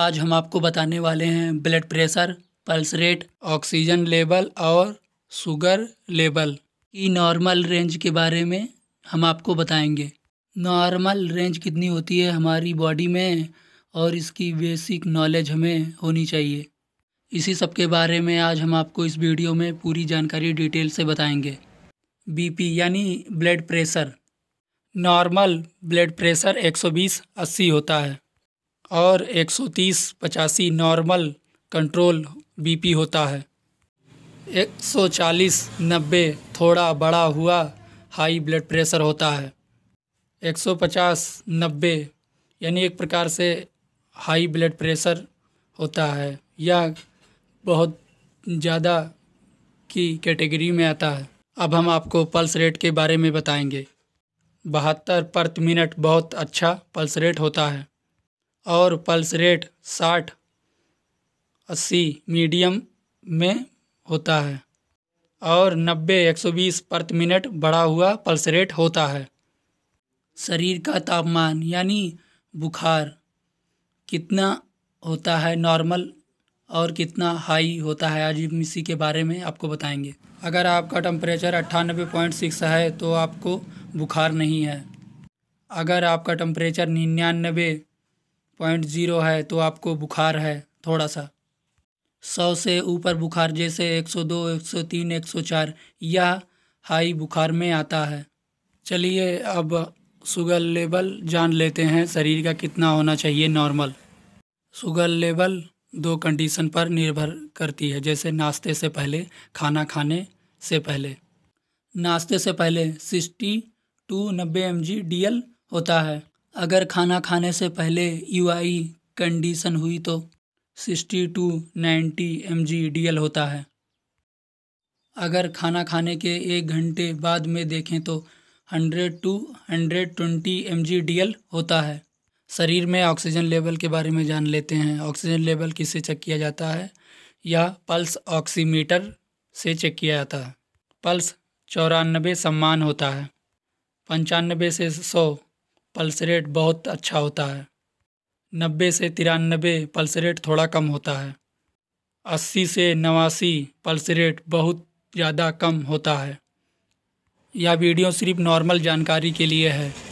आज हम आपको बताने वाले हैं blood pressure pulse rate oxygen level और शुगर लेवल की नॉर्मल रेंज के बारे में हम आपको बताएंगे नॉर्मल रेंज कितनी होती है हमारी बॉडी में और इसकी बेसिक नॉलेज हमें होनी चाहिए इसी सब के बारे में आज हम आपको इस वीडियो में पूरी जानकारी डिटेल से बताएंगे बीपी यानी blood pressure normal blood pressure 120 80 होता है और 130 पचासी नॉर्मल कंट्रोल बीपी होता है 140 90 थोड़ा बड़ा हुआ हाई ब्लड प्रेशर होता है 150 90 यानी एक प्रकार से हाई ब्लड प्रेशर होता है या बहुत ज़्यादा की कैटेगरी में आता है अब हम आपको पल्स रेट के बारे में बताएंगे बहत्तर प्रति मिनट बहुत अच्छा पल्स रेट होता है और पल्स रेट साठ अस्सी मीडियम में होता है और नब्बे एक सौ बीस प्रति मिनट बढ़ा हुआ पल्स रेट होता है शरीर का तापमान यानी बुखार कितना होता है नॉर्मल और कितना हाई होता है आज इसी के बारे में आपको बताएंगे अगर आपका टम्परेचर अट्ठानबे पॉइंट सिक्स है तो आपको बुखार नहीं है अगर आपका टम्परेचर निन्यानबे पॉइंट ज़ीरो है तो आपको बुखार है थोड़ा सा सौ से ऊपर बुखार जैसे एक सौ दो एक सौ तीन एक सौ चार यह हाई बुखार में आता है चलिए अब शुगर लेवल जान लेते हैं शरीर का कितना होना चाहिए नॉर्मल शुगर लेवल दो कंडीशन पर निर्भर करती है जैसे नाश्ते से पहले खाना खाने से पहले नाश्ते से पहले सिक्सटी टू नब्बे एम जी होता है अगर खाना खाने से पहले आई कंडीशन हुई तो sixty to ninety M L होता है अगर खाना खाने के एक घंटे बाद में देखें तो hundred to hundred twenty M L होता है शरीर में ऑक्सीजन लेवल के बारे में जान लेते हैं ऑक्सीजन लेवल किससे चेक किया जाता है या पल्स ऑक्सीमीटर से चेक किया जाता है पल्स चौरानबे सम्मान होता है पंचानबे से सौ पल्स रेट बहुत अच्छा होता है नब्बे से तिरानबे पल्स रेट थोड़ा कम होता है अस्सी से नवासी पल्स रेट बहुत ज़्यादा कम होता है यह वीडियो सिर्फ नॉर्मल जानकारी के लिए है